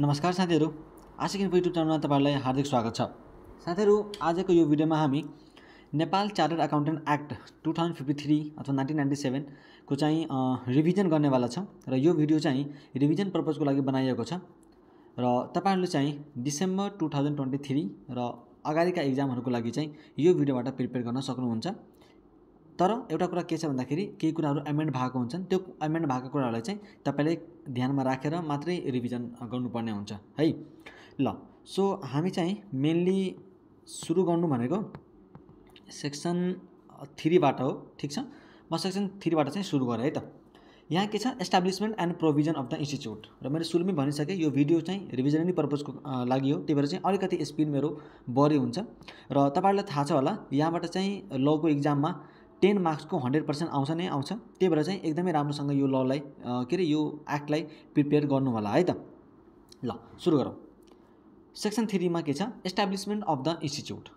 नमस्कार साथीहरू आशिक info YouTube च्यानलमा तपाईँहरूलाई हार्दिक स्वागत छ साथीहरू आजको यो भिडियोमा हामी Nepal chartered accountant act two thousand fifty three अथवा नाइन्टिन नाइन्टी सेभेनको चाहिँ रिभिजन गर्नेवाला छ र यो भिडियो चाहिँ रिभिजन पर्पजको लागि बनाइएको छ र तपाईँहरूले चाहिँ December two thousand twenty three र अगाडिका इक्जामहरूको लागि चाहिँ यो भिडियोबाट प्रिपेयर गर्न सक्नुहुन्छ तर एउटा कुरा के छ भन्दाखेरि केही कुराहरू एमेन्ड भएको हुन्छन् त्यो एमेन्ड भएको कुराहरूलाई चाहिँ तपाईँले ध्यानमा राखेर मात्रै रिभिजन गर्नुपर्ने हुन्छ है ल सो हामी चाहिँ मेन्ली सुरु गर्नु भनेको सेक्सन थ्रीबाट हो ठिक छ म सेक्सन थ्रीबाट चाहिँ सुरु गरेँ है त यहाँ के छ establishment and provision of the institute र मैले सुरुमै भनिसकेँ यो भिडियो चाहिँ रिभिजन नै पर्पजको लागि हो त्यही भएर चाहिँ अलिकति स्पिड मेरो बढी हुन्छ र तपाईँहरूलाई थाहा छ होला यहाँबाट चाहिँ लको इक्जाममा टेन मार्क्सको हन्ड्रेड पर्सेन्ट आउँछ नै आउँछ त्यही भएर चाहिँ एकदमै राम्रोसँग यो ललाई के अरे यो एक्टलाई प्रिपेयर गर्नु होला है त ल सुरु गरौँ सेक्सन थ्रीमा के छ establishment of the institute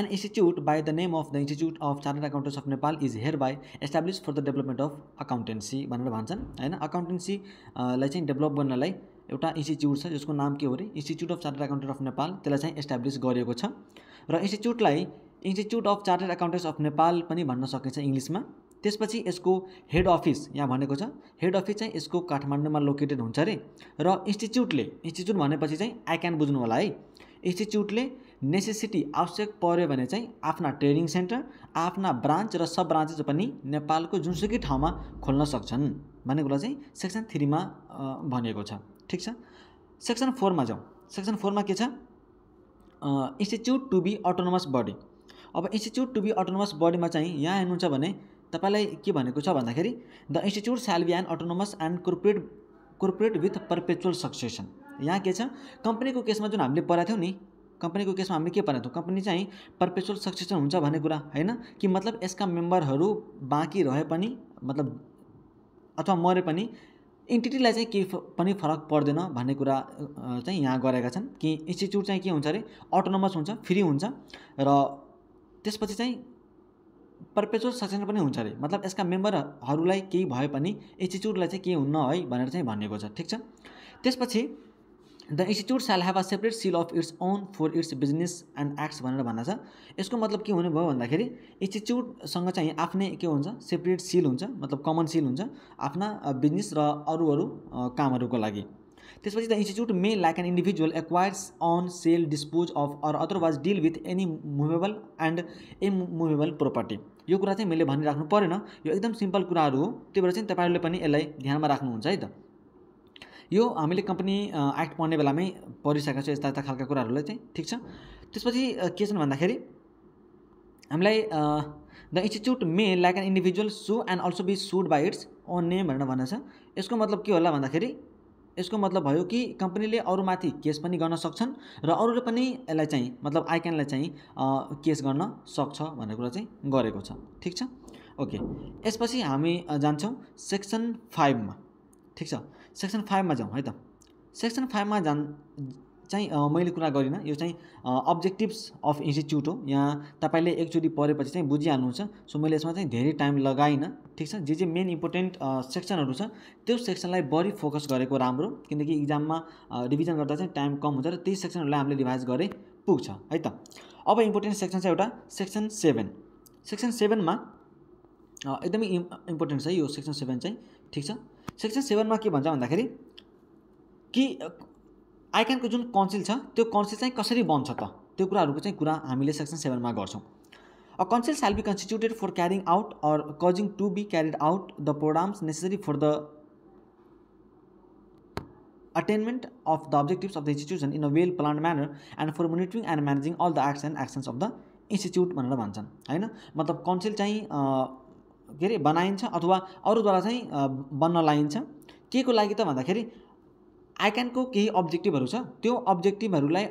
an institute by the name of the institute of chartered accountants of Nepal is hereby establish for the development of accountancy भनेर भन्छन् होइन अकाउन्टेन्सीलाई चाहिँ डेभलप गर्नलाई एउटा इन्स्टिच्युट छ जसको नाम के हो अरे institute of chartered accountant of Nepal त्यसलाई चाहिँ एस्टाब्लिस गरेको छ र इन्स्टिच्युटलाई institute of chartered accountants of Nepal पनि भन्न सकिन्छ इङ्ग्लिसमा त्यसपछि यसको हेड अफिस यहाँ भनेको छ हेड अफिस चाहिँ यसको काठमाडौँमा लोकेटेड हुन्छ अरे र इन्स्टिच्युटले इन्स्टिच्युट भनेपछि चाहिँ आइक्यान बुझ्नु होला है इन्स्टिच्युटले नेसेसिटी आवश्यक पऱ्यो भने चाहिँ आफ्ना ट्रेनिङ सेन्टर आफ्ना ब्रान्च र सब ब्रान्चेस पनि नेपालको जुनसुकै ठाउँमा खोल्न सक्छन् भन्ने कुरा चाहिँ सेक्सन थ्रीमा भनेको छ ठिक छ सेक्सन फोरमा जाउँ सेक्सन फोरमा के छ institute to be autonomous body अब इन्स्टिच्युट टु बी अटोनोमस बडीमा चाहिँ यहाँ हेर्नुहुन्छ भने तपाईँलाई के भनेको छ भन्दाखेरि the institute shall be an autonomous and corporate corporate with perpetual succession यहाँ के छ कम्पनीको केसमा जुन हामीले पढाएको थियौँ नि कम्पनीको केसमा हामीले के पढाएको थियौँ कम्पनी चाहिँ पर्पेचुअल सक्सेसन हुन्छ भन्ने कुरा होइन कि मतलब यसका मेम्बरहरू बाँकी रहे पनि मतलब अथवा मरे पनि इन्टिटीलाई चाहिँ केही पनि फरक पर्दैन भन्ने कुरा चाहिँ यहाँ गरेका छन् कि इन्स्टिच्युट चाहिँ के हुन्छ अरे अटोनोमस हुन्छ फ्री हुन्छ र त्यसपछि चाहिँ पर्पेचुअल सचेन पनि हुन्छ अरे मतलब यसका मेम्बरहरूलाई केही भए पनि इन्स्टिच्युटलाई चाहिँ केही हुन्न है भनेर चाहिँ भनेको छ ठिक छ त्यसपछि the institute shall have a separate seal of its own for its business and acts भनेर भन्न छ यसको मतलब के हुने भयो भन्दाखेरि इन्स्टिच्युटसँग चाहिँ आफ्नै के हुन्छ सेपरेट सिल हुन्छ मतलब कमन सिल हुन्छ आफ्ना बिजनेस र अरू अरू कामहरूको लागि त्यसपछि the institute may like an individual acquires on sell dispose of or otherwise deal with any movable and a movable property यो कुरा चाहिँ मैले भनिराख्नु परेन यो एकदम सिम्पल कुराहरू हो त्यही भएर चाहिँ तपाईँहरूले पनि यसलाई ध्यानमा राख्नुहुन्छ है त यो हामीले कम्पनी एक्ट पढ्ने बेलामै पढिसकेको छ यस्ता यस्ता खालका कुराहरूलाई चाहिँ ठिक छ त्यसपछि के छन् भन्दाखेरि हामीलाई the institute may like an individual sue and also be sued by its own name भनेर भनेको छ यसको मतलब के होला भन्दाखेरि यसको मतलब भयो कि कम्पनीले अरूमाथि केस पनि गर्न सक्छन् र अरूले पनि यसलाई चाहिँ मतलब आइकनलाई चाहिँ केस गर्न सक्छ भन्ने कुरा चाहिँ गरेको छ ठिक छ ओके यसपछि हामी जान्छौँ सेक्सन फाइभमा ठिक छ सेक्सन फाइभमा जाउँ है त सेक्सन फाइभमा जान चाहिँ मैले कुरा गरिनँ यो चाहिँ अब्जेक्टिभ्स अफ इन्स्टिच्युट हो यहाँ तपाईँले एकचोटि पढेपछि चाहिँ बुझिहाल्नुहुन्छ सो मैले यसमा चाहिँ धेरै टाइम लगाइनँ ठिक छ जे जे मेन इम्पोर्टेन्ट सेक्सनहरू छ त्यो सेक्सनलाई बढी फोकस गरेको राम्रो किनकि इक्जाममा रिभिजन गर्दा चाहिँ टाइम कम हुन्छ र त्यही सेक्सनहरूलाई हामीले रिभाइज गरे पुग्छ है त अब इम्पोर्टेन्ट सेक्सन छ एउटा सेक्सन सेभेन सेक्सन सेभेनमा एकदमै इम् इम्पोर्टेन्ट छ यो सेक्सन सेभेन चाहिँ ठिक छ सेक्सन सेभेनमा के भन्छ भन्दाखेरि कि आइकनको जुन कन्सिल छ त्यो कन्सिल चाहिँ कसरी बन्छ त त्यो कुराहरूको चाहिँ कुरा हामीले सेक्सन सेभेनमा गर्छौँ a council shall be constituted for carrying out or causing to be carried out the programmes necessary for the attainment of the objectives of the institution in a well planned manner and for monitoring and managing all the acts and actions of the institute भनेर भन्छन् होइन मतलब conceal चाहिँ के अरे बनाइन्छ अथवा अरूद्वारा चाहिँ बन्न लाइन्छ के को लागि त भन्दाखेरि आइकनको केही अब्जेक्टिभहरू छ त्यो अब्जेक्टिभहरूलाई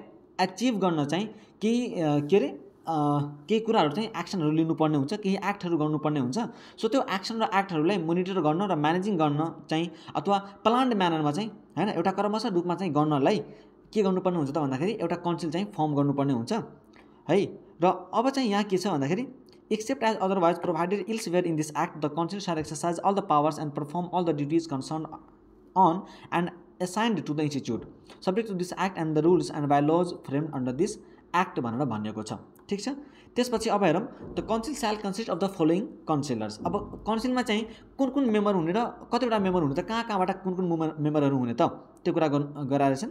एचिभ गर्न चाहिँ केही के अरे केही कुराहरू चाहिँ एक्सनहरू लिनुपर्ने हुन्छ केही एक्टहरू गर्नुपर्ने हुन्छ सो त्यो एक्सन र एक्टहरूलाई मोनिटर गर्न र म्यानेजिङ गर्न चाहिँ अथवा प्लान्ड म्यानरमा चाहिँ होइन एउटा कर्मश रूपमा चाहिँ गर्नलाई के गर्नुपर्ने हुन्छ त भन्दाखेरि एउटा कन्सिल चाहिँ फर्म गर्नुपर्ने हुन्छ है र अब चाहिँ यहाँ के छ भन्दाखेरि except as otherwise provided elsewhere in this act the council shall exercise all the powers and perform all the duties concern on and assigned to the institute subject to this act and the rules and bylaws frame under this act भनेर भनिएको छ ठिक छ त्यसपछि अब हेरौँ the council shall consist of the following councillors अब काउन्सिलमा चाहिँ कुन कुन मेम्बर हुने र कतिवटा मेम्बर हुने त कहाँ कहाँबाट कुन कुन मेम्बरहरू हुने त त्यो कुरा गराएर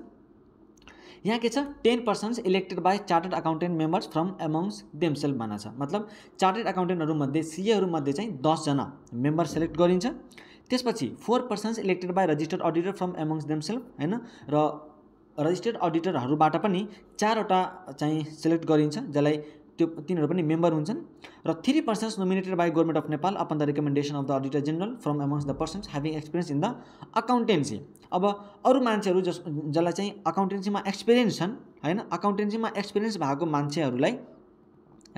यहाँ के छ ten persons elected by chartered accountant members from amongst themselves भन्न छ मतलब चार्टर्ड अकाउन्टेन्टहरूमध्ये सिएहरूमध्ये चाहिँ दसजना मेम्बर सेलेक्ट गरिन्छ त्यसपछि four persons elected by registered auditor from amongst themselves होइन र रजिस्टर्ड अडिटरहरूबाट पनि चारवटा चाहिँ सेलेक्ट गरिन्छ जसलाई त्यो तिनीहरू पनि मेम्बर हुन्छन् र three persons nominated by government of Nepal upon the recommendation of the auditor general from amongst the persons having experience in the accountancy अब अरू मान्छेहरू जस जसलाई चाहिँ अकाउन्टेन्सीमा एक्सपिरियन्स छन् होइन अकाउन्टेन्सीमा एक्सपिरियन्स भएको मान्छेहरूलाई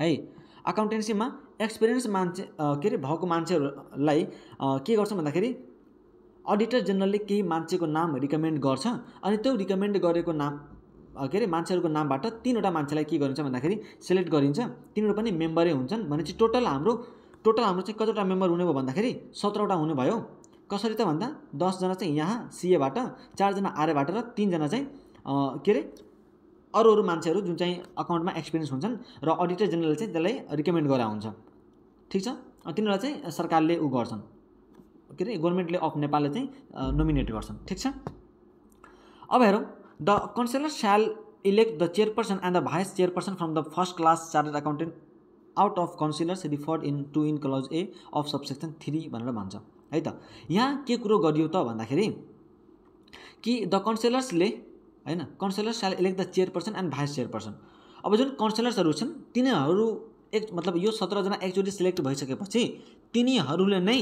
है अकाउन्टेन्सीमा एक्सपिरियन्स मान्छे के अरे भएको मान्छेहरूलाई के गर्छ भन्दाखेरि अडिटर जेनरलले केही मान्छेको नाम रिकमेन्ड गर्छ अनि त्यो रिकमेन्ड गरेको नाम के अरे मान्छेहरूको नामबाट तिनवटा मान्छेलाई के गरिन्छ भन्दाखेरि सेलेक्ट गरिन्छ तिनीहरू पनि मेम्बरै हुन्छन् भनेपछि टोटल हाम्रो टोटल हाम्रो चाहिँ कतिवटा मेम्बर हुने भयो भन्दाखेरि सत्रवटा हुने भयो कसरी त भन्दा दसजना चाहिँ यहाँ सिएबाट चारजना आरएबाट र तिनजना चाहिँ के अरे अरू अरू मान्छेहरू जुन चाहिँ अकाउन्टमा एक्सपिरियन्स हुन्छन् र अडिटर जेनरल चाहिँ त्यसलाई रिकमेन्ड गरा हुन्छ ठिक छ तिनीहरूलाई चाहिँ सरकारले ऊ गर्छन् के अरे गभर्मेन्टले अफ नेपालले चाहिँ नोमिनेट गर्छन् ठिक छ अब हेरौँ the councillor shall elect the chairperson and the vice chairperson from the first class chartered accountant out of councillors referred in to in clause A of subsection three भनेर भन्छ है त यहाँ के कुरो गरियो त भन्दाखेरि कि द कन्सेलर्सले होइन councillors shall elect the chairperson and vice chairperson अब जुन काउन्सिलर्सहरू छन् तिनीहरू एक मतलब यो सत्रजना एकचोटि सिलेक्ट भइसकेपछि तिनीहरूले नै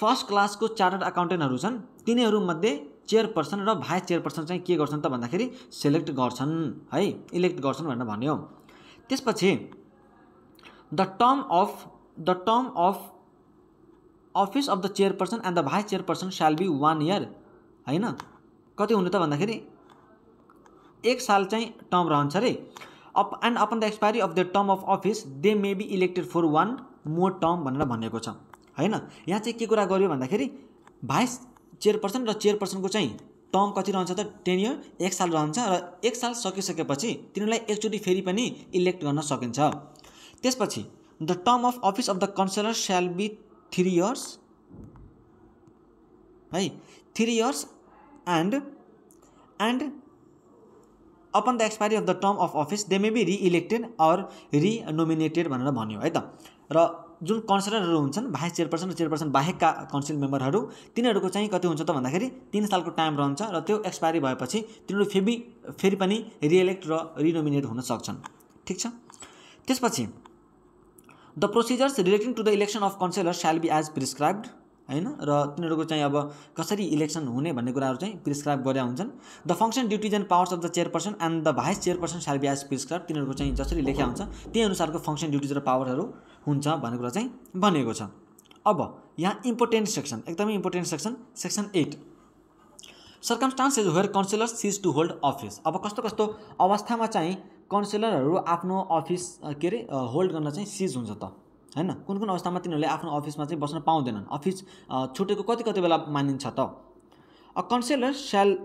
फर्स्ट क्लासको चार्टर्ड एकाउन्टेन्टहरू छन् तिनीहरूमध्ये चेयरपर्सन र भाइस चेयरपर्सन चाहिँ के गर्छन् त भन्दाखेरि सेलेक्ट गर्छन् है इलेक्ट गर्छन् भनेर भन्यो त्यसपछि the term of the term of office of the chairperson and the vice chairperson shall be one year होइन कति हुनु त भन्दाखेरि एक साल चाहिँ टर्म रहन्छ अरे up and upon the expiry of the term of office they may be elected for one more term भनेर भनेको छ होइन यहाँ चाहिँ के कुरा गर्यो भन्दाखेरि भाइस चेयरपर्सन र चेयरपर्सनको चाहिँ टर्म कति रहन्छ त टेन इयर एक साल रहन्छ र एक साल सकिसकेपछि तिनीहरूलाई एकचोटि फेरि पनि इलेक्ट गर्न सकिन्छ त्यसपछि the term of office of the councillor shall be three years है three years and and upon the expiry of the term of office they may be reelected or renominated भनेर भन्यो है त र जुन कन्सिलरहरू हुन्छन् भाइस चेयरपर्सन र चेयरपर्सन बाहेकका काउन्सिल मेम्बरहरू तिनीहरूको चाहिँ कति हुन्छ त भन्दाखेरि तिन सालको टाइम रहन्छ र त्यो एक्सपायरी भएपछि तिनीहरू फेरि फेरि पनि रिइलेक्ट र रिनोमिनेट हुन सक्छन् ठिक छ त्यसपछि the procedures relating to the election of councillor shall be as prescribed होइन र तिनीहरूको चाहिँ अब कसरी इलेक्सन हुने भन्ने कुराहरू चाहिँ प्रिस्क्राइब गरेका हुन्छन् the function duties and powers of the chairperson and the vice chairperson shall be as prescribe तिनीहरूको चाहिँ जसरी लेखा हुन्छ त्यही अनुसारको फङ्सन ड्युटिज र पावरहरू हुन्छ भन्ने कुरा चाहिँ भनेको छ अब यहाँ इम्पोर्टेन्ट सेक्सन एकदमै important section section eight circumstances where councillor cease to hold office अब कस्तो कस्तो अवस्थामा चाहिँ कन्सिलरहरू आफ्नो अफिस के अरे होल्ड गर्न चाहिँ सिज हुन्छ त होइन कुन कुन अवस्थामा तिनीहरूले आफ्नो अफिसमा चाहिँ बस्न पाउँदैनन् अफिस छुटेको कति कति बेला मानिन्छ त a councillor shall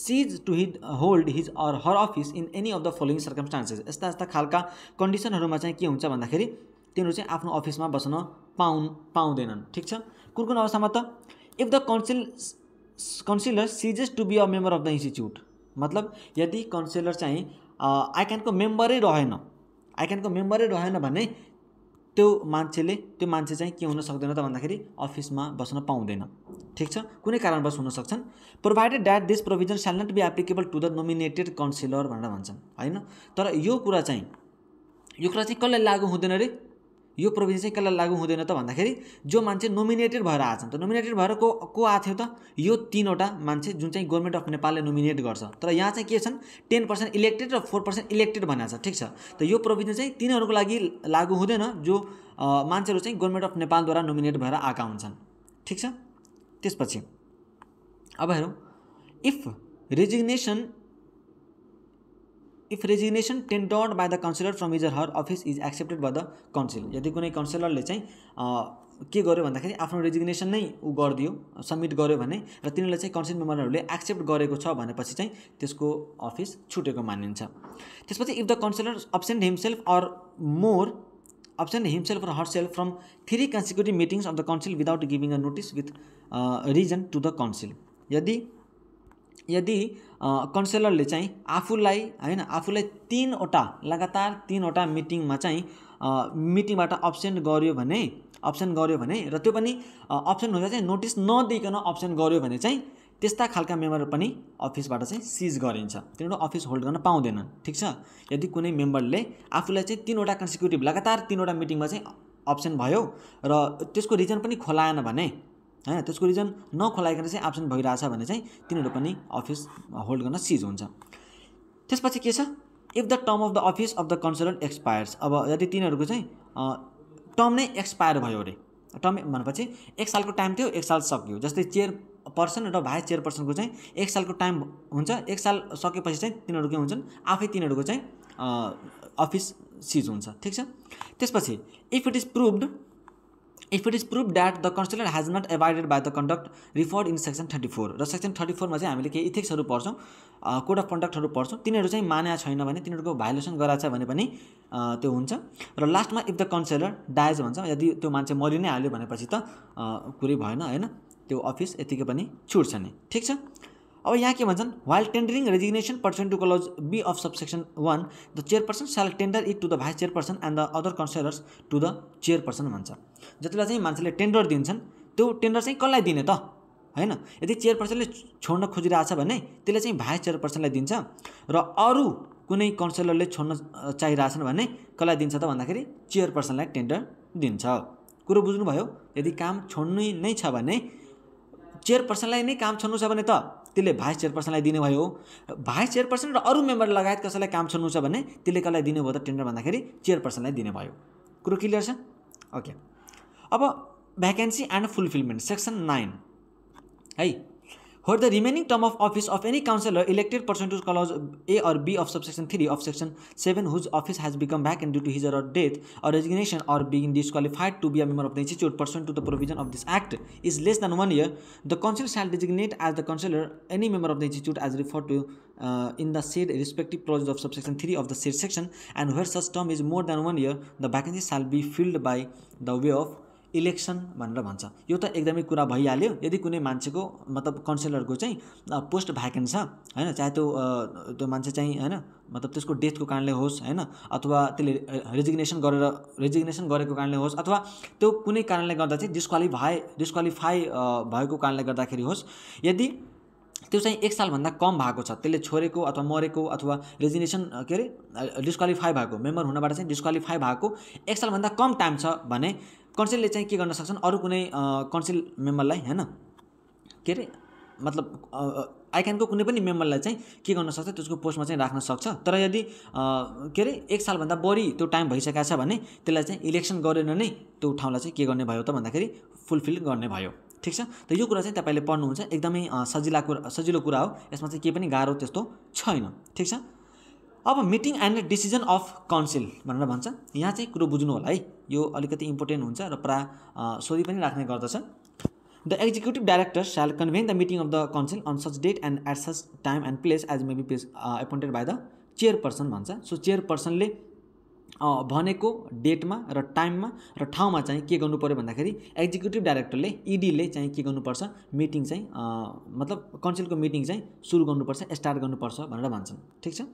cease to हिड hold his or her office in any of the following circumstances यस्ता यस्ता खालका कन्डिसनहरूमा चाहिँ के हुन्छ भन्दाखेरि तिनीहरू चाहिँ आफ्नो अफिसमा बस्न पाउ पाउँदैनन् ठिक छ कुन कुन अवस्थामा त if the council councillor ceases to be a member of the institute मतलब यदि कन्सिलर चाहिँ आइक्यानको मेम्बरै रहेन आइक्यानको मेम्बरै रहेन भने त्यो मान्छेले त्यो मान्छे चाहिँ के हुन सक्दैन त भन्दाखेरि अफिसमा बस्न पाउँदैन ठिक छ कुनै कारणवश हुन सक्छन् provided that this provision shall not be applicable to the nominated councillor भनेर भन्छन् होइन तर यो कुरा चाहिँ यो कुरा चाहिँ कसलाई लागु हुँदैन रे यो प्रोभिजन चाहिँ कसलाई लागु हुँदैन त भन्दाखेरि जो मान्छे नोमिनेटेड भएर आएछन् त नोमिनेटेड भएर को को आएको थियो त यो तिनवटा मान्छे जुन चाहिँ गभर्मेन्ट अफ नेपालले नोमिनेट गर्छ तर यहाँ चाहिँ के छन् टेन पर्सेन्ट इलेक्टेड र फोर पर्सेन्ट इलेक्टेड भनेको छ ठिक छ त यो प्रोभिजन चाहिँ तिनीहरूको लागि लागु हुँदैन जो मान्छेहरू चाहिँ गभर्मेन्ट अफ नेपालद्वारा नोमिनेट भएर आएका हुन्छन् ठिक छ त्यसपछि अब हेरौँ if resignation if resignation tendered by the councillor from his or her office is accepted by the council यदि कुनै काउन्सिलरले चाहिँ के गर्यो भन्दाखेरि आफ्नो रेजिग्नेसन नै ऊ गरिदियो सब्मिट गर्यो भने र तिनीहरूले चाहिँ काउन्सिल मेम्बरहरूले एक्सेप्ट गरेको छ भनेपछि चाहिँ त्यसको अफिस छुटेको मानिन्छ त्यसपछि if the councillor absent himself or more absent himself र herself from three consecutive meetings of the council without giving a notice with reason to the council यदि यदि कन्सेलरले चाहिँ आफूलाई होइन आफूलाई तिनवटा लगातार तिनवटा मिटिङमा चाहिँ मिटिङबाट अब्सेन्ट गर्यो भने अप्सन गर्यो भने र त्यो पनि अप्सन हुँदा चाहिँ नोटिस नदिइकन अप्सन गर्यो भने चाहिँ त्यस्ता खालका मेम्बर पनि अफिसबाट चाहिँ सिज गरिन्छ तिनीहरू अफिस होल्ड गर्न पाउँदैनन् ठिक छ यदि कुनै मेम्बरले आफूलाई चाहिँ तिनवटा कन्सिक्युटिभ लगातार तिनवटा मिटिङमा चाहिँ अप्सेन्ट भयो र त्यसको रिजन पनि खोलाएन भने होइन त्यसको रिजन नखोलाइकन चाहिँ एब्सेन्ट भइरहेछ भने चाहिँ तिनीहरू पनि अफिस होल्ड गर्न सिज हुन्छ त्यसपछि के छ if the term of the office of the consultant expires अब यदि तिनीहरूको चाहिँ टर्म नै एक्सपायर भयो अरे टर्म भनेपछि एक सालको टाइम थियो एक साल सक्यो जस्तै चेयर पर्सन र भाइस चेयर पर्सनको चाहिँ एक सालको टाइम हुन्छ एक साल सकेपछि चाहिँ तिनीहरू के हुन्छन् आफै तिनीहरूको चाहिँ अफिस सिज हुन्छ ठिक छ त्यसपछि if it is proved if it is prove that the consultant has not avoided by the conduct referred in section thirty four र सेक्सन थर्टी फोरमा चाहिँ हामीले केही इथिक्सहरू पढ्छौँ कोड अफ कन्डक्टहरू पढ्छौँ तिनीहरू चाहिँ मान्या छैन भने तिनीहरूको भाइलेसन गराएको छ भने पनि त्यो हुन्छ र लास्टमा इफ द कन्सेलर डायज भन्छ यदि त्यो मान्छे मरि नै हाल्यो भनेपछि त कुरै भएन होइन त्यो अफिस यतिकै पनि छुट्छ नि ठिक छ अब यहाँ के भन्छन् while tendering resignation pursuant to clause B of subsection one the chairperson shall tender it to the vice chairperson and the other councillors to the chairperson भन्छ जति बेला चाहिँ मान्छेले टेन्डर दिन्छन् त्यो टेन्डर चाहिँ कसलाई दिने त होइन यदि चेयरपर्सनले छोड्न खोजिरहेको भने त्यसले चाहिँ भाइस चेयरपर्सनलाई दिन्छ र अरू कुनै काउन्सिलरले छोड्न चाहिरहेछन् भने कसलाई दिन्छ त भन्दाखेरि चेयरपर्सनलाई टेन्डर दिन्छ कुरो बुझ्नुभयो यदि काम छोड्नु नै छ भने चेयरपर्सनलाई नै काम छोड्नु छ भने त त्यसले भाइस चेयरपर्सनलाई दिने भयो भाइस चेयरपर्सन र अरू मेम्बर लगायत कसैलाई काम छोड्नु छ भने त्यसले कसलाई दिनुभयो त टेन्डर भन्दाखेरि चेयरपर्सनलाई दिने भयो कुरो क्लियर छ ओके अब vacancy and fulfillment, section nine. है where the remaining term of office of any councillor elected pursuant to clause A or B of subsection 3 of section 7 whose office has become vacant due to his or her death or resignation or being disqualified to be a member of the institute or pursuant to the provision of this act is less than one year, the council shall designate as the councillor any member of the institute as referred to uh, in the said respective clauses of subsection 3 of the said section and where such term is more than one year, the vacancy shall be filled by the way of election भनेर भन्छ यो त एकदमै कुरा भइहाल्यो यदि कुनै मान्छेको मतलब कन्सेलरको चाहिँ पोस्ट भ्याकेन्ट छ होइन चाहे त्यो त्यो मान्छे चाहिँ होइन मतलब त्यसको डेथको कारणले होस् होइन अथवा त्यसले रेजिग्नेसन गरेर रेजिग्नेसन गरेको कारणले होस् अथवा त्यो कुनै कारणले गर्दा चाहिँ डिस्क्वालिफाई डिस्क्वालिफाई भएको कारणले गर्दाखेरि होस् यदि त्यो चाहिँ एक सालभन्दा कम भएको छ त्यसले छोडेको अथवा मरेको अथवा रेजिनेसन के अरे डिस्क्वालिफाई भएको मेम्बर हुनबाट चाहिँ डिस्क्वालिफाई भएको एक सालभन्दा कम टाइम छ भने कन्सिलले चाहिँ के गर्न सक्छन् अरू कुनै कन्सिल मेम्बरलाई होइन के अरे मतलब आइकानको कुनै पनि मेम्बरलाई चाहिँ के गर्न सक्छ त्यसको पोस्टमा चाहिँ राख्न सक्छ तर यदि के अरे एक सालभन्दा बढी त्यो टाइम भइसकेको छ भने त्यसलाई चाहिँ इलेक्सन गरेर नै त्यो ठाउँलाई चाहिँ के गर्ने भयो त भन्दाखेरि फुलफिल गर्ने भयो ठिक छ त यो कुरा चाहिँ तपाईँले पढ्नुहुन्छ एकदमै सजिला कुरा सजिलो कुरा हो यसमा चाहिँ केही पनि गाह्रो त्यस्तो छैन ठिक छ अब meeting and decision of council भनेर भन्छ यहाँ चाहिँ कुरो बुझ्नु होला है यो अलिकति इम्पोर्टेन्ट हुन्छ र पुरा सोधि पनि राख्ने गर्दछ the executive director shall convene the meeting of the council on such date and at such time and place as may be place appointed by the chair person भन्छ सो चेयर पर्सनले भनेको डेटमा र टाइममा र ठाउँमा चाहिँ के गर्नु पऱ्यो भन्दाखेरि एक्जिक्युटिभ डाइरेक्टरले इडीले चाहिँ के गर्नुपर्छ मिटिङ चाहिँ मतलब काउन्सिलको मिटिङ चाहिँ सुरु गर्नुपर्छ स्टार्ट गर्नुपर्छ भनेर भन्छन् ठिक छ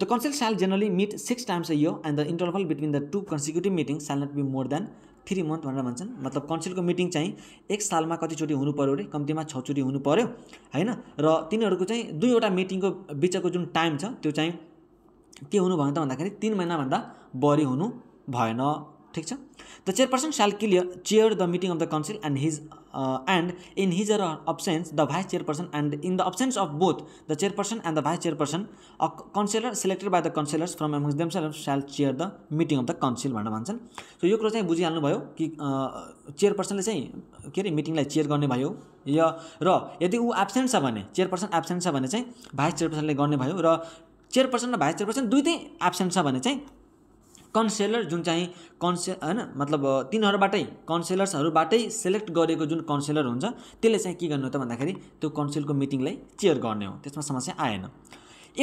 the council shall generally meet six times a year and the interval between the two consecutive meeting shall not be more than three month भनेर भन्छन् मतलब कन्सिलको मिटिङ चाहिँ एक सालमा कतिचोटि हुनु पऱ्यो अरे कम्तीमा छचोटि हुनु पऱ्यो होइन र तिनीहरूको चाहिँ दुईवटा मिटिङको बिचको जुन टाइम छ त्यो चाहिँ के हुनु भएन त भन्दाखेरि तिन महिनाभन्दा बढी हुनु भएन ठिक छ the chairperson shall clear chair the meeting of the council and his and in his or absence the vice chairperson and in the absence of both the chairperson and the vice chairperson a councillor selected by the councillors from amongst themselves shall chair the meeting of the council भनेर भन्छन् so यो कुरो चाहिँ भयो कि चेयरपर्सनले uh, चाहिँ के अरे मिटिङलाई चेयर गर्ने भयो या र यदि ऊ एब्सेन्ट छ भने चेयरपर्सन एब्सेन्ट छ भने चाहिँ भाइस चेयरपर्सनले गर्ने भयो र चेयरपर्सन र भाइस चेयरपर्सन दुइटै एब्सेन्ट छ भने चाहिँ कन्सेलर जुन चाहिँ कन्से होइन मतलब तिनीहरूबाटै कन्सेलर्सहरूबाटै सेलेक्ट गरेको जुन कन्सेलर हुन्छ त्यसले चाहिँ के गर्नु त भन्दाखेरि त्यो कन्सिलको मिटिङलाई चेयर गर्ने हो त्यसमा समस्या आएन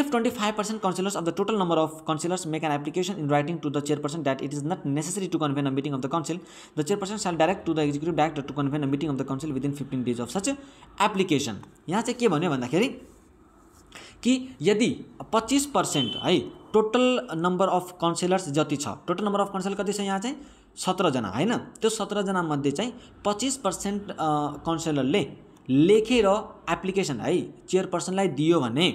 if twenty five percent councillors of the total number of councillors make an application in writing to the chairperson that it is not necessary to convene a meeting of the council the chairperson shall direct to the executive director to convene a meeting of the council within fifteen days of such application यहाँ चाहिँ के भन्यो भन्दाखेरि कि यदि पच्चिस percent है total number of counsellors जति छ टोटल नम्बर अफ काउन्सिलर कति छ यहाँ चाहिँ सत्रजना होइन त्यो सत्रजनामध्ये चाहिँ पच्चिस पर्सेन्ट काउन्सिलरले लेखेर एप्लिकेसन है चेयरपर्सनलाई दियो भने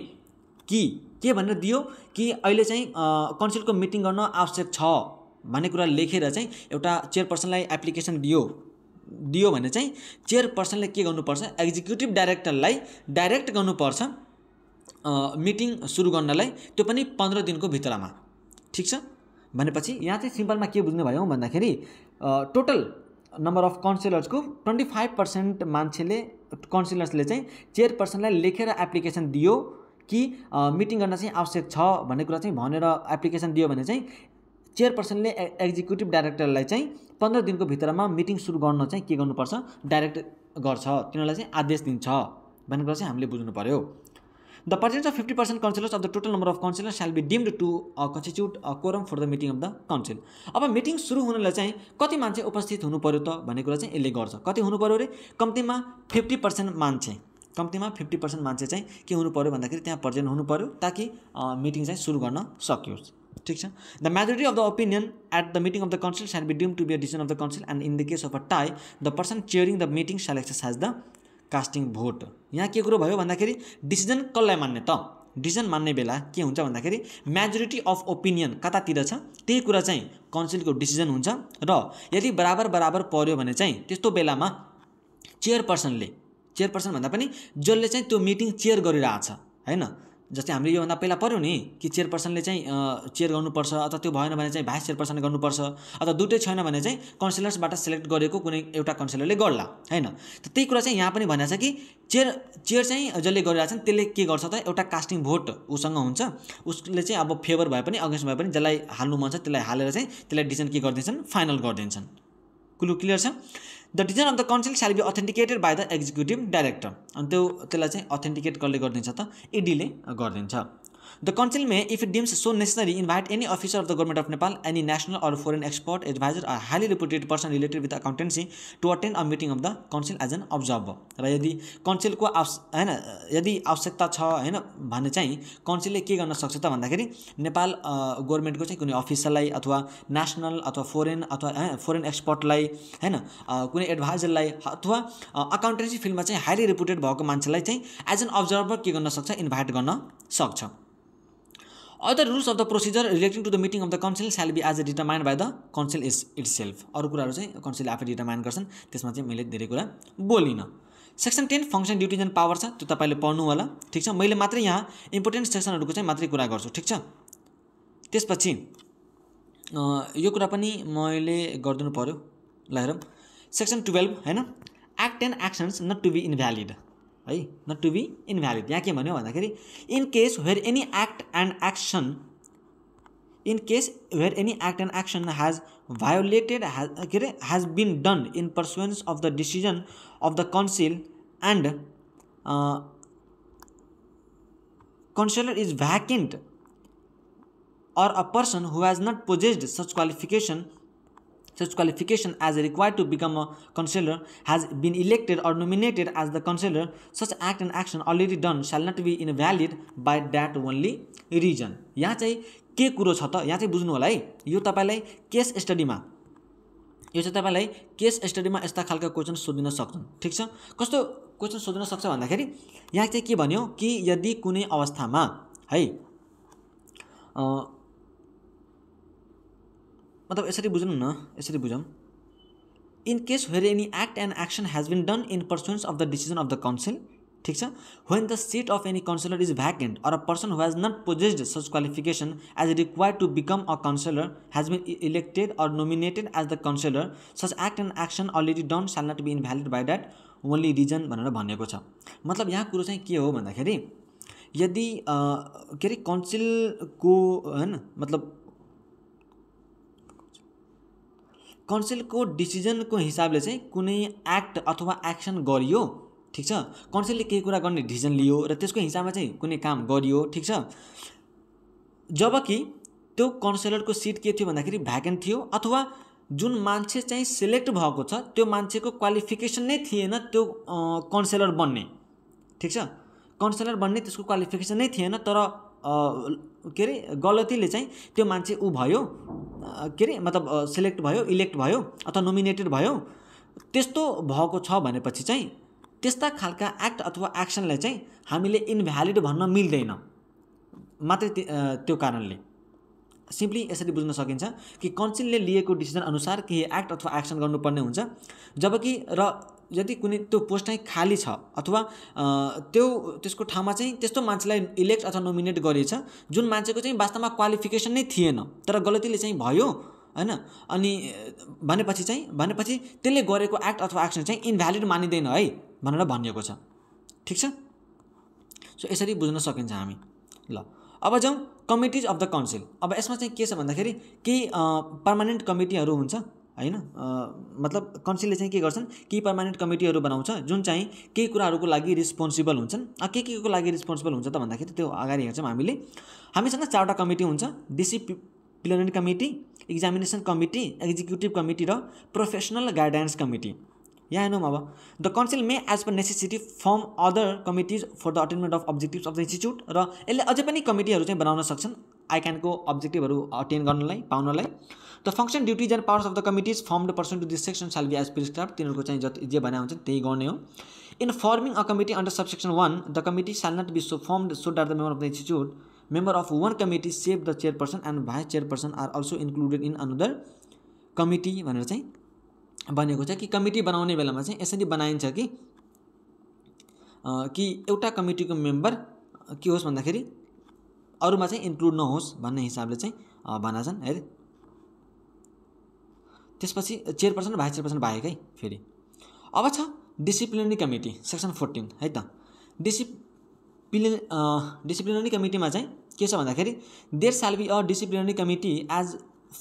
कि के भनेर दियो कि अहिले चाहिँ काउन्सिलको मिटिङ गर्न आवश्यक छ भन्ने कुरा लेखेर चाहिँ एउटा चेयरपर्सनलाई एप्लिकेसन दियो दियो भने चाहिँ चेयरपर्सनले के गर्नुपर्छ एक्जिक्युटिभ डाइरेक्टरलाई डाइरेक्ट गर्नुपर्छ मिटिङ सुरु गर्नलाई त्यो पनि पन्ध्र दिनको भित्रमा ठिक छ भनेपछि यहाँ चाहिँ सिम्पलमा के बुझ्ने भयो भन्दाखेरि टोटल नम्बर अफ काउन्सिलर्सको ट्वेन्टी फाइभ पर्सेन्ट मान्छेले काउन्सिलर्सले चाहिँ चेयरपर्सनलाई लेखेर एप्लिकेसन दियो कि मिटिङ गर्न चाहिँ आवश्यक छ भन्ने कुरा चाहिँ भनेर एप्लिकेसन दियो भने चाहिँ चेयरपर्सनले एक्जिक्युटिभ डाइरेक्टरलाई चाहिँ पन्ध्र दिनको भित्रमा मिटिङ सुरु गर्न चाहिँ के गर्नुपर्छ डाइरेक्ट गर्छ तिनीहरूलाई चाहिँ आदेश दिन्छ भन्ने कुरा चाहिँ हामीले बुझ्नु पऱ्यो the percent of fifty percent councillors of the total number of councillors shall be deemed to constitute quorum for the meeting of the council अब मिटिङ सुरु हुनलाई चाहिँ कति मान्छे उपस्थित हुनु पऱ्यो त भन्ने कुरा चाहिँ यसले गर्छ कति हुनु पऱ्यो अरे कम्तीमा फिफ्टी पर्सेन्ट मान्छे कम्तीमा फिफ्टी पर्सेन्ट मान्छे चाहिँ के हुनु पऱ्यो भन्दाखेरि त्यहाँ प्रेजेन्ट हुनु पऱ्यो ताकि मिटिङ चाहिँ सुरु गर्न सकियोस् ठिक छ the majority of the opinion at the meeting of the council shall be deem to be a decision of the council and in the case of a tie the person chairing the meeting shall exercise the casting vote यहाँ के कुरो भयो भन्दाखेरि decision कसलाई मान्ने त decision मान्ने बेला के हुन्छ भन्दाखेरि मेजोरिटी अफ ओपिनियन कतातिर छ त्यही कुरा चाहिँ काउन्सिलको डिसिजन हुन्छ र यदि बराबर बराबर पऱ्यो भने चाहिँ त्यस्तो बेलामा चेयरपर्सनले चेयरपर्सन भन्दा पनि जसले चाहिँ त्यो मिटिङ चेयर गरिरहेछ होइन जस्तै हामीले योभन्दा पहिला पऱ्यो नि कि चेयरपर्सनले चाहिँ चेयर गर्नुपर्छ अथवा त्यो भएन भने चाहिँ भाइस चेयरपर्सनले गर्नुपर्छ अथवा दुइटै छैन भने चाहिँ कन्सिलर्सबाट सेलेक्ट गरेको कुनै एउटा कन्सिलरले गर्ला होइन त त्यही कुरा चाहिँ यहाँ पनि भनेको छ कि चेयर चेयर चाहिँ जसले गरिरहेको छन् त्यसले के गर्छ त एउटा कास्टिङ भोट उसँग हुन्छ उसले चाहिँ अब फेभर भए पनि अगेन्स्ट भए पनि जसलाई हाल्नु मन छ त्यसलाई हालेर चाहिँ त्यसलाई डिसिजन के गरिदिन्छन् फाइनल गरिदिन्छन् कुलो क्लियर छ the decision of the council shall be authenticated by the executive director अनि त्यो त्यसलाई चाहिँ अथेन्टिकेट कसले गरिदिन्छ त इडीले गरिदिन्छ the council may if it deems so necessary invite any officer of the Government of Nepal any national or foreign expert adviser or highly reputed person related with accountancy to attend a meeting of the council as an observer र यदि कन्सिलको आवश्यक होइन यदि आवश्यकता छ होइन भने चाहिँ कन्सिलले के गर्न सक्छ त भन्दाखेरि नेपाल गभर्मेन्टको चाहिँ कुनै अफिसरलाई अथवा नेसनल अथवा फोरेन अथवा फोरेन एक्सपर्टलाई होइन कुनै एडभाइजरलाई अथवा अकाउन्टेन्सी फिल्डमा चाहिँ हाइली रेपुटेड भएको मान्छेलाई चाहिँ एज एन अब्जर्भर के गर्न सक्छ इन्भाइट गर्न सक्छ other rules of the procedure relating to the meeting of the council shall be as a determine by the council is itself अरू कुराहरू चाहिँ काउन्सिल आफै डिटर्माइन गर्छन् त्यसमा चाहिँ मैले धेरै कुरा बोलिनँ section ten function duties and power छ त्यो तपाईँले पढ्नु होला ठिक छ मैले मात्रै यहाँ इम्पोर्टेन्ट सेक्सनहरूको चाहिँ मात्रै कुरा गर्छु ठिक छ त्यसपछि यो कुरा पनि मैले गरिदिनु पऱ्यो ल हेरौँ सेक्सन टुवेल्भ होइन act and actions not to be invalid high not to be valid यहाँ के भादा खेल in case where any act and action in case where any act and action has violated has been done in pursuance of the decision of the council and councillor is vacant or a person who has not possessed such qualification such qualification as required to become a counselor has been elected or nominated as the counselor, such act and action already done shall not be invalid by that only reason. यहाँ चाहिँ के कुरो छ त यहाँ चाहिँ बुझ्नु होला है यो तपाईँलाई केस स्टडीमा case study ma case khalka question sodhina question सोधिन सक्छन् ठिक छ कस्तो क्वेसन सोध्न सक्छ भन्दाखेरि यहाँ चाहिँ के भन्यो कि यदि कुनै अवस्थामा है मतलब यसरी बुझौँ न यसरी बुझौँ in case where any act and action has been done in pursuance of the decision of the council ठिक छ when the seat of any councillor is vacant or a person who has not possessed such qualification as require to become a councillor has been elected or nominated as the councillor such act and action already done shall not be invalid by that only reason भनेर भनेको छ मतलब यहाँ कुरो चाहिँ के हो भन्दाखेरि यदि के अरे काउन्सिलको होइन मतलब कन्सिलको डिसिजनको हिसाबले चाहिँ कुनै एक्ट अथवा एक्सन गरियो ठिक छ कन्सिलले केही कुरा गर्ने डिसिजन लियो र त्यसको हिसाबमा चाहिँ कुनै काम गरियो ठिक छ जबकि त्यो कन्सिलरको सिट के थियो भन्दाखेरि भ्याकेन्ट थियो अथवा जुन मान्छे चाहिँ सिलेक्ट भएको छ त्यो मान्छेको क्वालिफिकेसन नै थिएन त्यो कन्सेलर बन्ने ठिक छ कन्सेलर बन्ने त्यसको क्वालिफिकेसन नै थिएन तर के अरे गलतीले चाहिँ त्यो मान्छे ऊ भयो के अरे मतलब सिलेक्ट भयो इलेक्ट भयो अथवा नोमिनेटेड भयो त्यस्तो भएको छ भनेपछि चाहिँ त्यस्ता खालका एक्ट अथवा एक्सनलाई चाहिँ हामीले इन्भ्यालिड भन्न मिल्दैन मात्रै त्यो कारणले सिम्पली यसरी बुझ्न सकिन्छ कि कन्सिलले लिएको डिसिजन अनुसार केही एक्ट अथवा एक्सन गर्नुपर्ने हुन्छ जबकि र यदि कुनै त्यो पोस्ट चाहिँ खाली छ अथवा त्यो त्यसको ठाउँमा चाहिँ त्यस्तो मान्छेलाई इलेक्ट अथवा नोमिनेट गरिएछ जुन मान्छेको चाहिँ वास्तवमा क्वालिफिकेसन नै थिएन तर गलतीले चाहिँ भयो होइन अनि भनेपछि चाहिँ भनेपछि त्यसले गरेको एक्ट अथवा एक्सन चाहिँ इन्भ्यालिड मानिँदैन है भनेर भनिएको छ ठिक छ सो यसरी बुझ्न सकिन्छ हामी ल अब जाउँ कमिटिज अफ द काउन्सिल अब यसमा चाहिँ के छ भन्दाखेरि केही पर्मानेन्ट कमिटीहरू हुन्छ होइन मतलब कन्सिलले चाहिँ के गर्छन् केही पर्मानेन्ट कमिटीहरू बनाउँछ जुन चाहिँ केही कुराहरूको लागि रिस्पोन्सिबल हुन्छन् के के को लागि रिस्पोन्सिबल हुन्छ त भन्दाखेरि त्यो अगाडि हेर्छौँ हामीले हामीसँग चारवटा कमिटी हुन्छ disciplinary committee examination committee executive committee र प्रोफेसनल गाइडेन्स कमिटी यहाँ हेर्नु अब the council may as per necessity form other committees for the attainment of objectives of the institute र यसले अझै पनि कमिटीहरू चाहिँ बनाउन सक्छन् आइक्यानको अब्जेक्टिभहरू अटेन गर्नलाई पाउनलाई the function duties and powers of the committees form the pursuant to this section shall be as prescribe तिनीहरूको चाहिँ जति जे भने हुन्छ त्यही गर्ने हो in forming a committee under sub section one the committee shall not be so form so that the member of the institute member of one committee save the chairperson and vice chairperson are also included in another committee भनेर चाहिँ भनेको छ कि committee बनाउने बेलामा चाहिँ यसरी बनाइन्छ कि कि एउटा कमिटीको मेम्बर के होस् भन्दाखेरि अरूमा चाहिँ इन्क्लुड नहोस् भन्ने हिसाबले चाहिँ भनेछन् है त्यसपछि चेयरपर्सन भाइस चेयरपर्सन बाहेक है फेरि अब छ डिसिप्लिनरी कमिटी सेक्सन फोर्टिन है त डिसिप्लिन डिसिप्लिनरी कमिटीमा चाहिँ के छ भन्दाखेरि there shall be a disciplinary committee as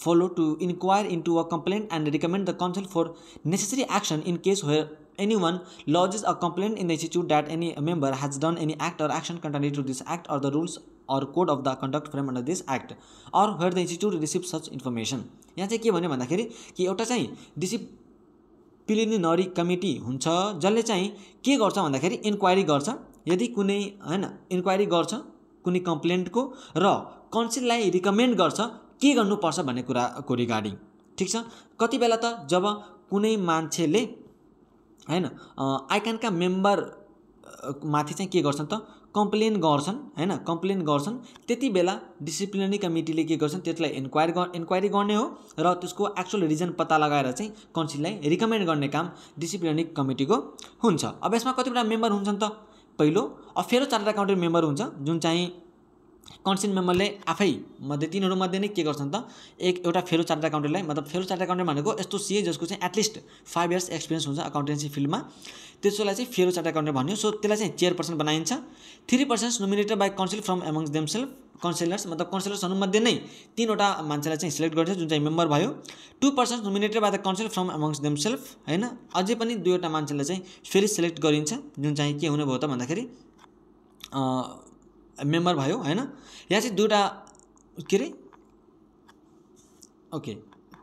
follow to inquire into a complain and recommend the council for necessary action in case where any one lodges a complain in the institute that any member has done any act or action content to this act or the rules or code of the conduct frame under this act or where the institute receive such information यहाँ चाहिँ के भन्यो भन्दाखेरि कि एउटा चाहिँ disciplinary committee हुन्छ जसले चाहिँ के गर्छ भन्दाखेरि इन्क्वायरी गर्छ यदि कुनै होइन इन्क्वायरी गर्छ कुनै कम्प्लेन्टको र कन्सिललाई रिकमेन्ड गर्छ के गर्नुपर्छ भन्ने कुराको रिगार्डिङ ठिक छ कति बेला त जब कुनै मान्छेले होइन आइकानका मेम्बर माथि चाहिँ के गर्छन् त कम्प्लेन गर्छन् होइन कम्प्लेन गर्छन् त्यति बेला डिसिप्लिनरी कमिटीले के गर्छन् त्यसलाई इन्क्वायर इन्क्वायरी गर्ने हो र त्यसको एक्चुअल रिजन पत्ता लगाएर चाहिँ काउन्सिललाई रिकमेन्ड गर्ने काम डिसिप्लिनरी कमिटीको हुन्छ अब यसमा कतिवटा मेम्बर हुन्छन् त पहिलो अब फेरो चार्टर्ड एकाउन्टेन्ट मेम्बर हुन्छ जुन चाहिँ कन्सेन्ट मेम्बरले आफै मध्ये तिनीहरूमध्ये नै के गर्छन् त एक एउटा फेलो चार्टर एकाउन्टेन्टलाई मतलब फेलो चार्ट एकाउन्टेन्ट भनेको यस्तो सिए जसको चाहिँ एटलिस्ट फाइभ इयर्स एक्सपिरियन्स हुन्छ अकाउन्टेन्सी फिल्डमा त्यसोलाई चाहिँ फेलो चार्ट एकाउन्टेन्ट भन्यो सो त्यसलाई चाहिँ चेयर पर्सन बनाइन्छ three persons nominated by council from amongst themselves councillors मतलब कन्सेलर्सहरूमध्ये नै तिनवटा मान्छेलाई चाहिँ सिलेक्ट गर्छ जुन चाहिँ मेम्बर भयो two percent nominated by the council from amongst themselves होइन अझै पनि दुईवटा मान्छेलाई चाहिँ फेरि सेलेक्ट गरिन्छ जुन चाहिँ के हुनुभयो त भन्दाखेरि मेम्बर भयो होइन यहाँ चाहिँ दुईवटा के अरे ओके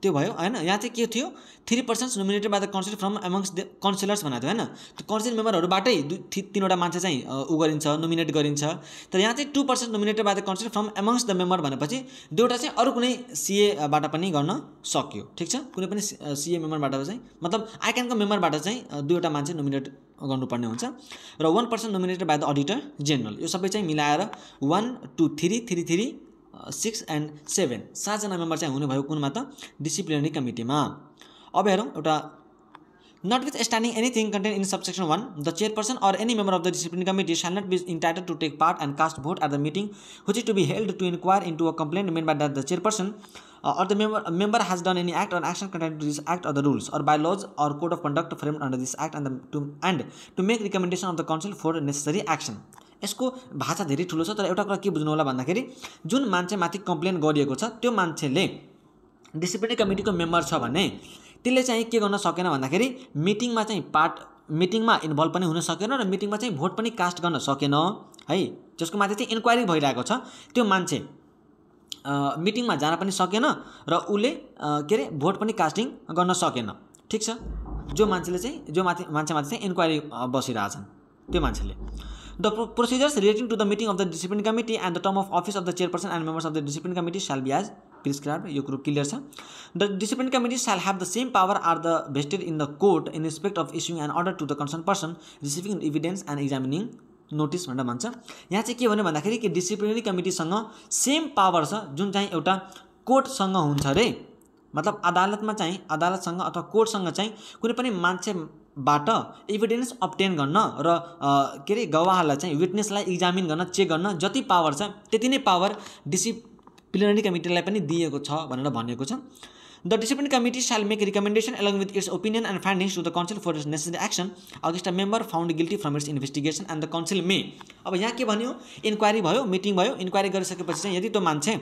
त्यो भयो होइन यहाँ चाहिँ के थियो three persons nominated by the council from amongst the councillors भनेको थियो होइन त्यो कन्सिल मेम्बरहरूबाटै दुई तिनवटा मान्छे चाहिँ ऊ गरिन्छ नोमिनेट गरिन्छ तर यहाँ चाहिँ two percent nominated by the council from amongst the member भनेपछि दुईवटा चाहिँ अरू कुनै सिएबाट पनि गर्न सक्यो ठिक छ कुनै पनि सिए मेम्बरबाट चाहिँ मतलब आइकेनको मेम्बरबाट चाहिँ दुईवटा मान्छे नोमिनेट गर्नुपर्ने हुन्छ र one percent nominated by the auditor general यो सबै चाहिँ मिलाएर one two three three three six and seven सातजना मेम्बर कुन में तो डिशिप्लिनरी कमिटी में अब हेर एउटा notwithstanding anything contained in sub section one the chairperson or any member of the discipline committee shall not be entitled to take part and cast vote at the meeting which is to be held two inquire into a complaint made by the chairperson or the member member has done any act or action content to this act or the rules or bylaw or code of conduct frame under this act and to and to make recommendation of the council for necessary action यसको भाषा धेरै ठुलो छ तर एउटा कुरा के बुझ्नु होला भन्दाखेरि जुन मान्छे माथि कम्प्लेन गरिएको छ त्यो मान्छेले डिसिप्लिनरी कमिटीको मेम्बर छ भने त्यसले चाहिँ के गर्न सकेन भन्दाखेरि मिटिङमा चाहिँ पार्ट मिटिङमा इन्भल्भ पनि हुन सकेन र मिटिङमा चाहिँ भोट पनि कास्ट गर्न सकेन है जसको माथि चाहिँ इन्क्वायरी भइरहेको छ त्यो मान्छे मिटिङमा जान पनि सकेन र उसले के अरे भोट पनि कास्टिङ गर्न सकेन ठिक छ जो मान्छेले चाहिँ जो माथि मान्छे माथि चाहिँ इन्क्वायरी बसिरहेछन् त्यो मान्छेले the procedures relating to the meeting of the discipline committee and the term of office of the chairperson and members of the discipline committee shall be as prescribe यो कुरो क्लियर छ the discipline committee shall have the same power are the vested in the court in respect of issuing and order to the concern person receiving evidence and examining notice भनेर भन्छ यहाँ चाहिँ के भन्यो भन्दाखेरि कि डिसिप्लिनरी कमिटीसँग सेम पावर छ जुन चाहिँ एउटा कोर्टसँग हुन्छ अरे मतलब अदालतमा चाहिँ अदालतसँग अथवा कोर्टसँग चाहिँ कुनै पनि मान्छे बाट इभिडेन्स अप्टेन गर्न र के अरे गवाहलाई चाहिँ विटनेसलाई इक्जामिन गर्न चेक गर्न जति पावर छ त्यति नै पावर डिसिप्लिनरी कमिटीलाई पनि दिएको छ भनेर भनेको छ the discipline committee shall make recommendation along with its opinion and findings to the council for its necessary action against a member found guilty from its investigation and the council may अब यहाँ के भन्यो inquiry भयो meeting भयो inquiry गरिसकेपछि चाहिँ यदि त्यो मान्छे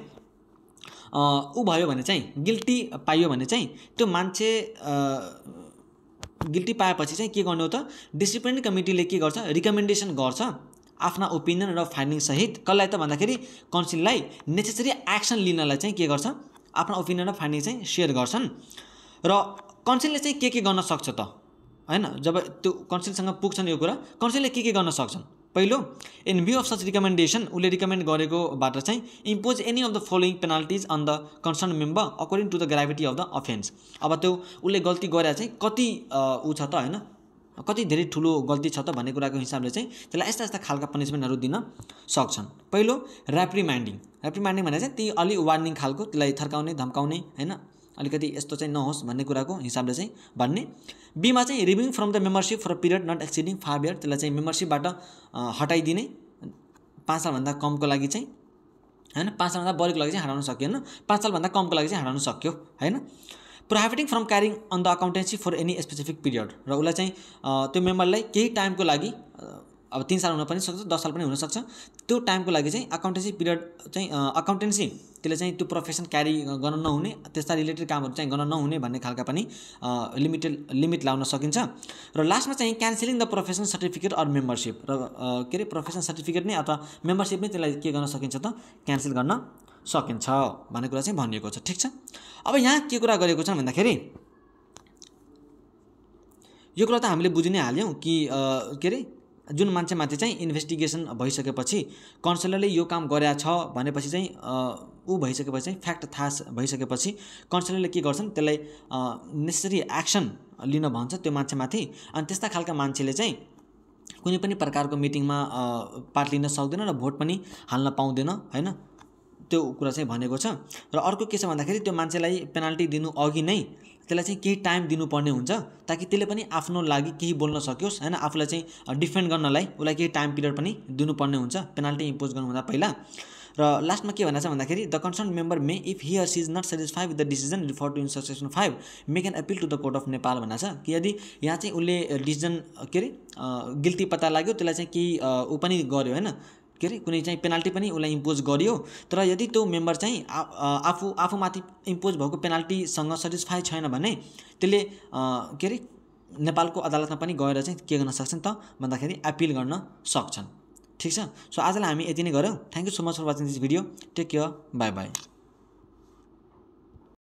ऊ भयो भने चाहिँ गिल्टी पाइयो भने चाहिँ त्यो मान्छे गिल्टी पाएपछि चाहिँ के गर्नु त डिसिप्लिन कमिटीले के गर्छ रिकमेन्डेसन गर्छ आफ्ना ओपिनियन र फाइन्डिङसहित कसलाई त भन्दाखेरि कन्सिललाई नेसेसरी एक्सन लिनलाई चाहिँ के गर्छ आफ्नो ओपिनियन र फाइन्डिङ चाहिँ सेयर गर्छन् र कन्सिलले चाहिँ के के गर्न सक्छ त होइन जब त्यो कन्सिलसँग पुग्छन् यो कुरा कन्सिलले के के गर्न सक्छन् पहिलो in view of such recommendation उसले रिकमेन्ड गरेकोबाट चाहिँ impose any of the following penalties on the concern member according to the gravity of the offence अब त्यो उसले गल्ती गरेर चाहिँ कति ऊ छ त होइन कति धेरै ठुलो गल्ती छ त भन्ने कुराको हिसाबले चाहिँ त्यसलाई यस्ता यस्ता खालका पनिसमेन्टहरू दिन सक्छन् पहिलो ऱ्याप्रिमाइन्डिङ ऱ्याप्रिमाइन्डिङ भने चाहिँ त्यही अलि वार्निङ खालको त्यसलाई थर्काउने धम्काउने होइन अलिकति यस्तो चाहिँ नहोस् भन्ने कुराको हिसाबले चाहिँ भन्ने बीमा चाहिँ removing from the membership for period not exceeding five year त्यसलाई चाहिँ मेम्बरसिपबाट हटाइदिने पाँच सालभन्दा कमको लागि चाहिँ होइन पाँच सालभन्दा बढीको लागि चाहिँ हटाउन होइन पाँच सालभन्दा कमको लागि चाहिँ हटाउन सक्यो होइन prohibiting from carrying on the accountancy for any specific period र उसलाई चाहिँ त्यो मेम्बरलाई केही टाइमको लागि अब तिन साल हुन पनि सक्छ दस साल पनि हुनसक्छ त्यो टाइमको लागि चाहिँ अकाउन्टेन्सी पिरियड चाहिँ अकाउन्टेन्सी त्यसले चाहिँ त्यो प्रोफेसन क्यारी गर्न नहुने त्यस्ता रिलेटेड कामहरू चाहिँ गर्न नहुने भन्ने खालका पनि लिमिटेड लिमिट लाउन सकिन्छ र लास्टमा चाहिँ cancelling the professional certificate or membership र के अरे प्रोफेसनल सर्टिफिकेट नै अथवा मेम्बरसिप नै त्यसलाई के गर्न सकिन्छ त क्यान्सल गर्न सकिन्छ भन्ने कुरा चाहिँ भनिएको छ ठिक छ अब यहाँ के कुरा गरेको छ भन्दाखेरि यो कुरा त हामीले बुझि नै हाल्यौँ कि के अरे जुन मान्छेमाथि चाहिँ इन्भेस्टिगेसन भइसकेपछि कन्सलरले यो काम गरेका छ भनेपछि चाहिँ ऊ भइसकेपछि चाहिँ फ्याक्ट थाहा भइसकेपछि कन्सलरले के गर्छन् त्यसलाई नेसेसरी एक्सन लिन भन्छ त्यो मान्छेमाथि अनि त्यस्ता खालका मान्छेले चाहिँ कुनै पनि प्रकारको मिटिङमा पार्ट लिन सक्दैन र भोट पनि हाल्न पाउँदैन होइन त्यो कुरा चाहिँ भनेको छ र अर्को के छ भन्दाखेरि त्यो मान्छेलाई पेनाल्टी दिनु अघि नै त्यसलाई चाहिँ केही टाइम दिनुपर्ने हुन्छ ताकि त्यसले पनि आफ्नो लागि केही बोल्न सकियोस् होइन आफूलाई चाहिँ डिफेन्ड गर्नलाई उसलाई केही टाइम पिरियड पनि दिनुपर्ने हुन्छ पेनाल्टी इम्पोज गर्नुभन्दा पहिला र लास्टमा के भनेको छ भन्दाखेरि the concern member may if here sees is not satisfy with the decision refer to in section five make an appeal to the court of Nepal भनेको छ कि यदि यहाँ चाहिँ उसले डिसिजन के अरे गिल्ती पत्ता लाग्यो त्यसलाई चाहिँ केही ऊ पनि गऱ्यो होइन के अरे कुनै चाहिँ पेनाल्टी पनि उसलाई इम्पोज गरियो तर यदि त्यो मेम्बर चाहिँ आफू आफूमाथि इम्पोज भएको पेनाल्टीसँग सेटिस्फाई छैन भने त्यसले के अरे नेपालको अदालतमा पनि गएर चाहिँ के गर्न सक्छन् त भन्दाखेरि अपिल गर्न सक्छन् ठिक छ सो आजलाई हामी यति नै गऱ्यौँ thank you so much for watching this video take care bye by